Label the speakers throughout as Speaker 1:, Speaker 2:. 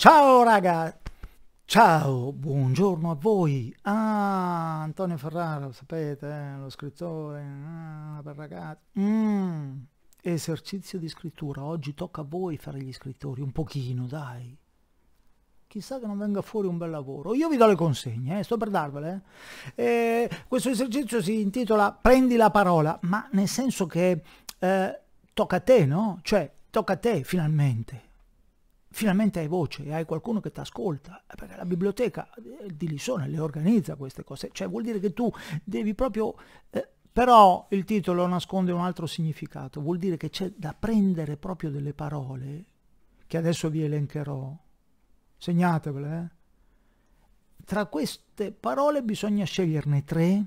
Speaker 1: Ciao raga! Ciao, buongiorno a voi! Ah, Antonio Ferraro, sapete, eh, lo scrittore, ah, per ragazzi. Mm, esercizio di scrittura, oggi tocca a voi fare gli scrittori, un pochino, dai. Chissà che non venga fuori un bel lavoro. Io vi do le consegne, eh, sto per darvele. Eh. eh questo esercizio si intitola Prendi la parola, ma nel senso che eh, tocca a te, no? Cioè, tocca a te finalmente finalmente hai voce e hai qualcuno che ti ascolta, eh, perché la biblioteca eh, di Lisone le organizza queste cose, cioè vuol dire che tu devi proprio... Eh, però il titolo nasconde un altro significato, vuol dire che c'è da prendere proprio delle parole, che adesso vi elencherò, segnatevele, eh? tra queste parole bisogna sceglierne tre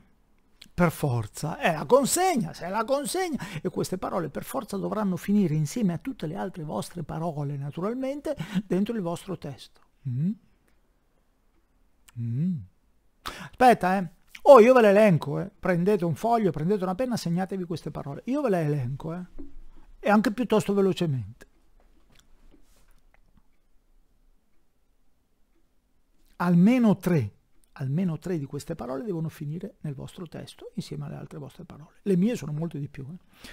Speaker 1: per forza, è la consegna, se è la consegna, e queste parole per forza dovranno finire insieme a tutte le altre vostre parole, naturalmente, dentro il vostro testo. Mm. Mm. Aspetta, eh. Oh, io ve le elenco, eh. prendete un foglio, prendete una penna, segnatevi queste parole. Io ve le elenco, eh. e anche piuttosto velocemente. Almeno tre almeno tre di queste parole devono finire nel vostro testo insieme alle altre vostre parole. Le mie sono molte di più. Eh.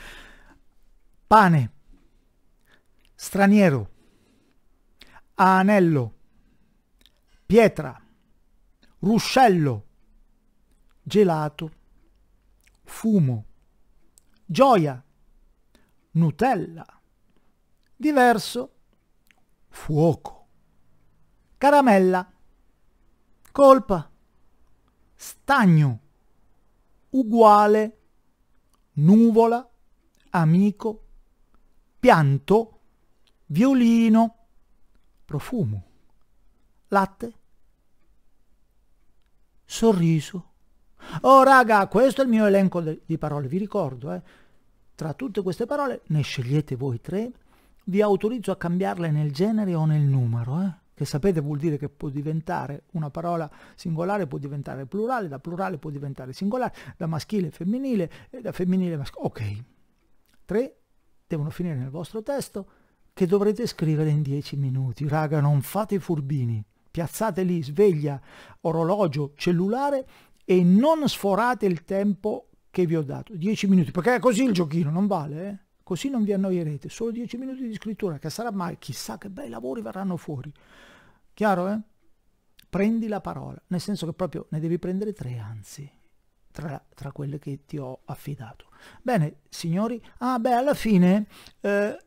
Speaker 1: Pane, straniero, anello, pietra, ruscello, gelato, fumo, gioia, Nutella, diverso, fuoco, caramella colpa. Stagno uguale nuvola, amico, pianto, violino, profumo, latte, sorriso. Oh raga, questo è il mio elenco di parole, vi ricordo, eh. Tra tutte queste parole ne scegliete voi tre, vi autorizzo a cambiarle nel genere o nel numero, eh che sapete vuol dire che può diventare una parola singolare, può diventare plurale, da plurale può diventare singolare, da maschile femminile, eh, da femminile maschile. Ok, tre devono finire nel vostro testo che dovrete scrivere in dieci minuti. Raga, non fate i furbini, piazzate lì sveglia, orologio, cellulare e non sforate il tempo che vi ho dato. Dieci minuti, perché è così il giochino, non vale, eh? Così non vi annoierete. Solo dieci minuti di scrittura, che sarà mai. Chissà che bei lavori verranno fuori. Chiaro, eh? Prendi la parola, nel senso che proprio ne devi prendere tre, anzi, tra, tra quelle che ti ho affidato. Bene, signori, ah beh, alla fine eh,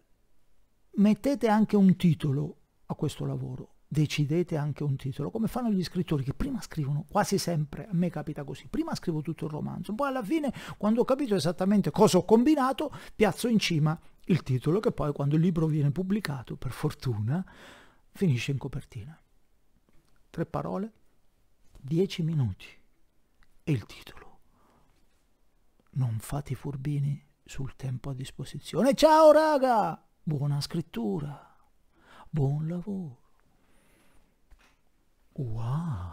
Speaker 1: mettete anche un titolo a questo lavoro decidete anche un titolo, come fanno gli scrittori che prima scrivono, quasi sempre, a me capita così, prima scrivo tutto il romanzo, poi alla fine quando ho capito esattamente cosa ho combinato, piazzo in cima il titolo che poi quando il libro viene pubblicato, per fortuna, finisce in copertina. Tre parole, dieci minuti e il titolo. Non fate furbini sul tempo a disposizione. Ciao raga! Buona scrittura! Buon lavoro! Wow.